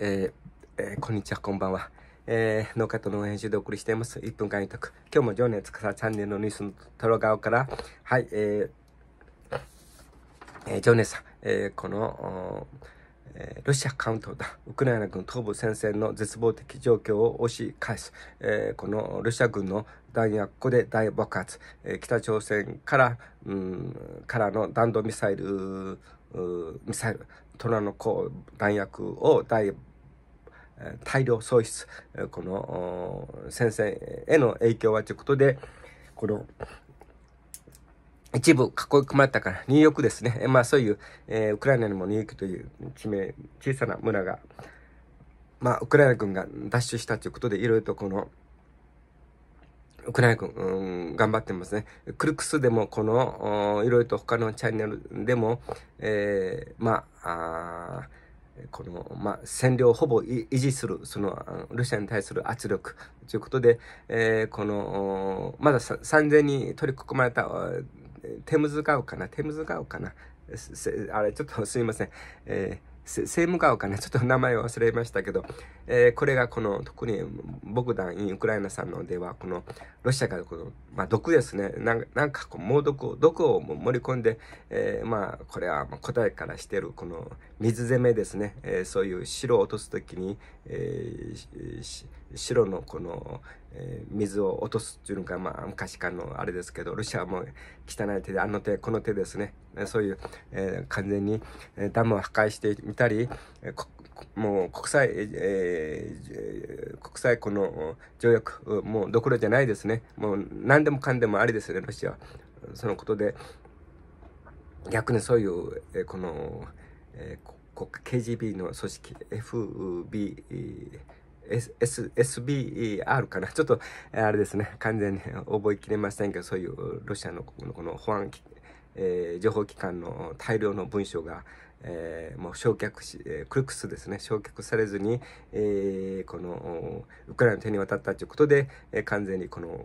えーえー、こんにちは、こんばんは。えー、農家と農返集でお送りしています。1分間とく今日も常年つかさチャンネルのニュースのトロガオから、はい、えー、えー、常年さん、えー、この、ロシアカウントだ。ウクライナ軍東部戦線の絶望的状況を押し返す。えー、このロシア軍の弾薬庫で大爆発。えー、北朝鮮から、うん、からの弾道ミサイル、ミサイル、虎の子弾薬を大大量喪失この先生への影響はということでこの一部囲い込まれたからニューヨークですね、まあ、そういう、えー、ウクライナにもニューヨークという地名小さな村が、まあ、ウクライナ軍が奪取したということでいろいろとこの宮内くん、うん、頑張ってますね。クルクスでも、この、いろいろと他のチャンネルでも、えー、まあ、この、まあ、占領をほぼ維持する、その、ロシアに対する圧力ということで、えー、この、まだ3000に取り囲まれた、テムズ川かな、テムズ川かな、あれ、ちょっとすみません。えー政務官かねちょっと名前を忘れましたけど、えー、これがこの、特にボグダン・イン・ウクライナさんのでは、この、ロシアがこの、まあ、毒ですね、なんなんかこう、猛毒を、毒を盛り込んで、えー、まあ、これは答えからしてる、この、水攻めですね、えー、そういう城を落とすときに、えー、城のこの、えー、水を落とすっていうのが、まあ、昔からのあれですけど、ロシアはもう汚い手で、あの手、この手ですね。そういう、えー、完全にダムを破壊してみたり、もう国際、えー、国際この条約、もうどころじゃないですね。もう何でもかんでもありですね、ロシアは。そのことで、逆にそういう、えー、この、えー、KGB の組織、FB、S、S、b r かな ちょっと、あれですね、完全に覚えきれませんけど、そういうロシアのこの保安、えー、情報機関の大量の文書が、えー、もう焼却し、えー、クルクスですね、焼却されずに、えー、この、ウクライナの手に渡ったということで、えー、完全にこの、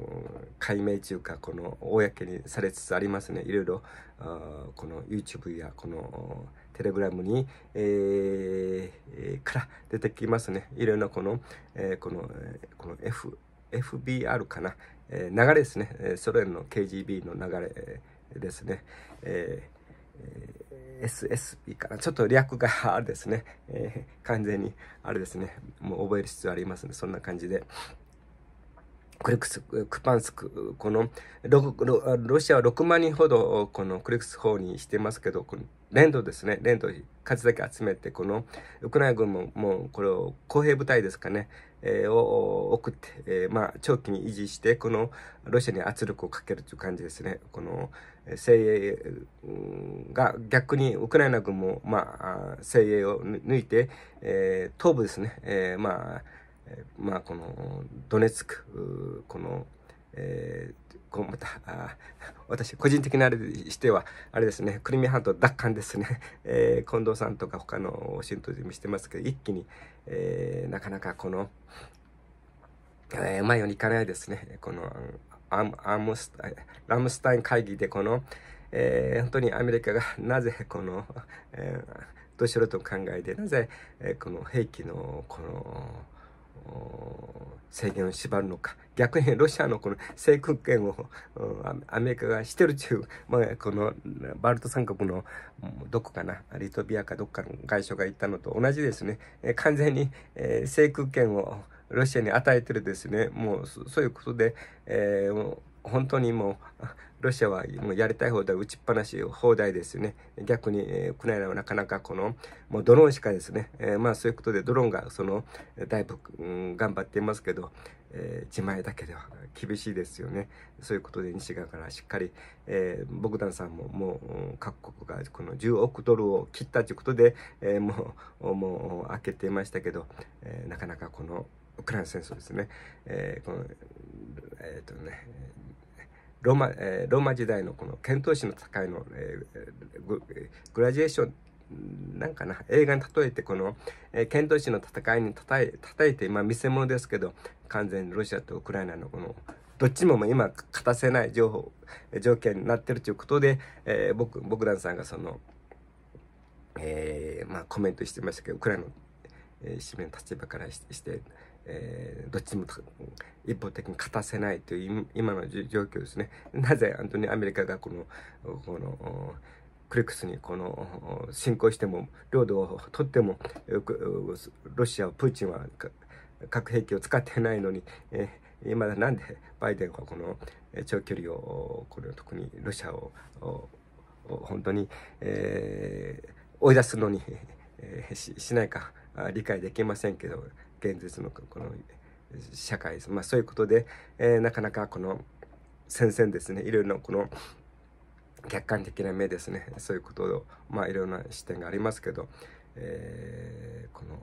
解明中か、この、公にされつつありますね。いろいろ、あこの YouTube や、この、テレグラムに、えー、から出てきますね。いろいろなこの、えー、この、この F、FBR かな、えー、流れですね。ソ連の KGB の流れですね。えー SSB からちょっと略があれですね、えー、完全にあれですねもう覚える必要ありますねそんな感じでククス、クパンスク、このロ、ロロシアは6万人ほど、このクリクス法にしてますけど、この連動ですね、連動数だけ集めて、この、ウクライナ軍も、もう、これを、公平部隊ですかね、えー、を送って、えー、まあ、長期に維持して、この、ロシアに圧力をかけるという感じですね。この、精鋭が、逆に、ウクライナ軍も、まあ、精鋭を抜いて、えー、東部ですね、えー、まあ、えー、まあ、この、ドネツク、この、えー、こまたあ、私、個人的なあれしては、あれですね、クリミア半島奪還ですね、えー、近藤さんとか他のシントでもしてますけど、一気に、えー、なかなかこの、えー、前ようにいかないですね、この、アアムスラムスタイン会議でこの、えー、本当にアメリカがなぜこの、えー、どうしろと考えで、なぜ、えー、この兵器の、この、制限を縛るのか逆にロシアのこの制空権を、アメリカがしてるという、まあ、このバルト三国のどこかなリトビアかどっかの外相が言ったのと同じですね完全に、制空権をロシアに与えてるですねもうそういうことで、えー本当にもう、ロシアはもうやりたい放題、打ちっぱなし放題ですよね。逆に、えウクライナはなかなかこの、もうドローンしかですね、えー、まあそういうことでドローンがその、だいぶ、うん、頑張っていますけど、えー、自前だけでは厳しいですよね。そういうことで西側からしっかり、えー、ボグダンさんももう各国がこの10億ドルを切ったということで、えー、もう、もう開けていましたけど、えー、なかなかこの、ウクライナ戦争ですね、えーこのえーとね、ローマ、えー、ローマ時代のこの遣唐使の戦いの、えー、グラジエーションなんかな映画に例えてこの、遣唐使の戦いにたたいて今、見せ物ですけど完全にロシアとウクライナのこのどっちも今勝たせない情報条件になってるということで、えー、僕僕らさんがその、えー、まあコメントしてましたけどウクライナの、えー、市民の立場からして。してえー、どっちも一方的に勝たせないという今の状況ですね。なぜ本当にアメリカがこの、この、クリクスにこの侵攻しても領土を取ってもロシアをプーチンは核兵器を使ってないのに、えー、今だなんでバイデンはこの長距離をこれ特にロシアを本当に、えー、追い出すのに、えー、ししないか理解できませんけど現実のこの社会です。まあ、そういうことで、えー、なかなかこの戦々ですねいろいろなこの客観的な目ですねそういうことを、まあ、いろんな視点がありますけど、えー、この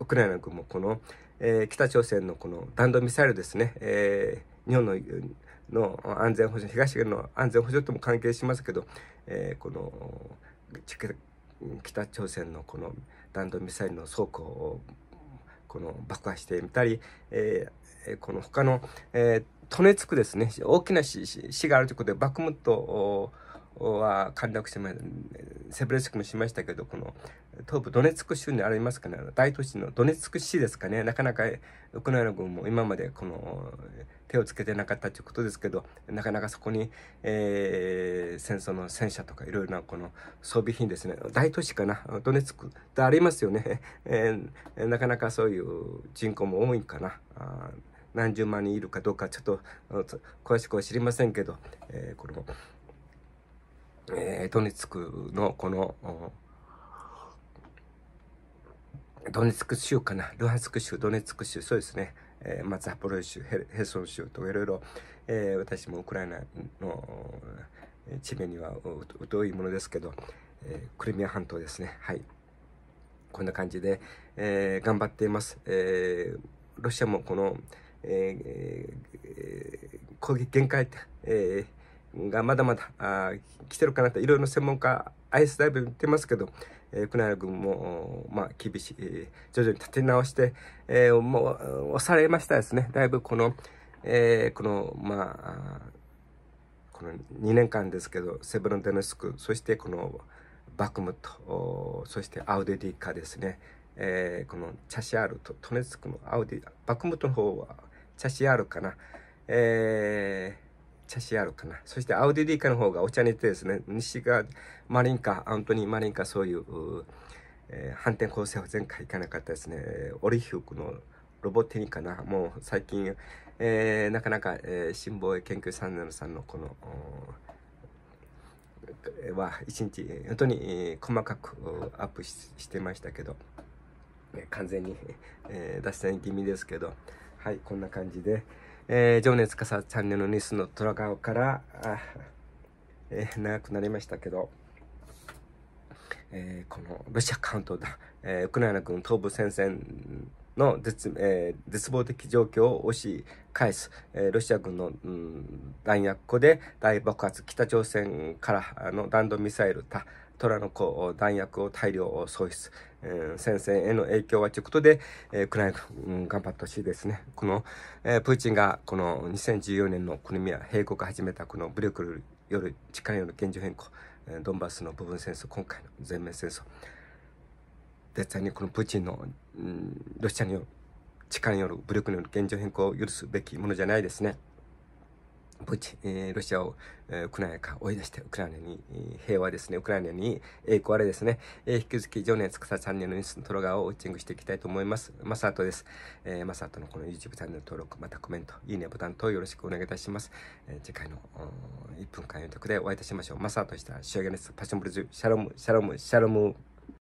ウクライナ軍もこの、えー、北朝鮮のこの弾道ミサイルですね、えー、日本のの安全保障東側の安全保障とも関係しますけど、えこの北朝鮮のこの弾道ミサイルの倉庫をこの爆破してみたり、えー、この他の、えー、トネツクですね、大きな市があるということで、バクムットは陥落してセブレスクもしましたけど、この東部ドネツク州にありますかね、大都市のドネツク市ですかね、なかなかウクライナ軍も今までこの手をつけてなかったということですけど、なかなかそこに、えー、戦争の戦車とかいろいろなこの装備品ですね、大都市かな、ドネツクってありますよね、えー、なかなかそういう人口も多いかな。あ何十万人いるかどうかちょっと詳しくは知りませんけど、えー、これもえー、ドネツクのこの、ドネツク州かな、ルハンスク州、ドネツク州、そうですね、えー、まあ、ザポロイ州ヘ、ヘソン州といろいろ、えー、私もウクライナの地名には疎いものですけど、えー、クリミア半島ですね、はい。こんな感じで、えー、頑張っています。えー、ロシアもこの、えー、攻撃限界、えーがまだまだあ来てるかなと、いろいろ専門家、ISW 言ってますけど、えー、イナ軍も、まあ、厳しい、えー、徐々に立て直して、えー、もう、押されましたですね。だいぶこの、えー、この、まあ、この2年間ですけど、セブロンデネスク、そしてこのバクムと、そしてアウデディカですね。えー、このチャシアールとトネツクのアウディ、バクムトの方はチャシアールかな。えー、チャあるかな。そしてアウディディカの方がお茶にてですね、西がマリンカ、アントニー・マリンカ、そういう、えー、反転構成は前回行かなかったですね。オリヒュークのロボテニカな。もう最近、えー、なかなか、えー、辛抱研究サンネルさんのこの、は一日、本当に細かくアップしてましたけど、完全に、えー、脱線気味ですけど、はい、こんな感じで、えー、情熱かさチャンネルのニュースの虎顔から、えー、長くなりましたけど、えー、このロシアカウントだ、えー、ウクライナ軍東部戦線の絶,、えー、絶望的状況を押し返す、えー、ロシア軍の、うん、弾薬庫で大爆発北朝鮮からの弾道ミサイルた虎の子弾薬を大量喪失、え戦線への影響はということで、えー、ウクライナ、うん、頑張ってほしいですね。この、えー、プーチンがこの2014年のクリミア併合始めたこの武力により力による現状変更、えドンバスの部分戦争、今回の全面戦争、絶対にこのプーチンの、うん、ロシアによる力による武力による現状変更を許すべきものじゃないですね。プーチン、ロシアを、えウクライナから追い出して、ウクライナに、平和ですね、ウクライナに栄光あれですね、え引き続き、常年つくさチャンネルのニューストロガーをウォッチングしていきたいと思います。マサートです。えマサートのこの YouTube チャンネル登録、またコメント、いいねボタン等よろしくお願いいたします。え次回の1分間予託でお会いいたしましょう。マサートした仕上げです。パッションブルズ、シャロム、シャロム、シャロム。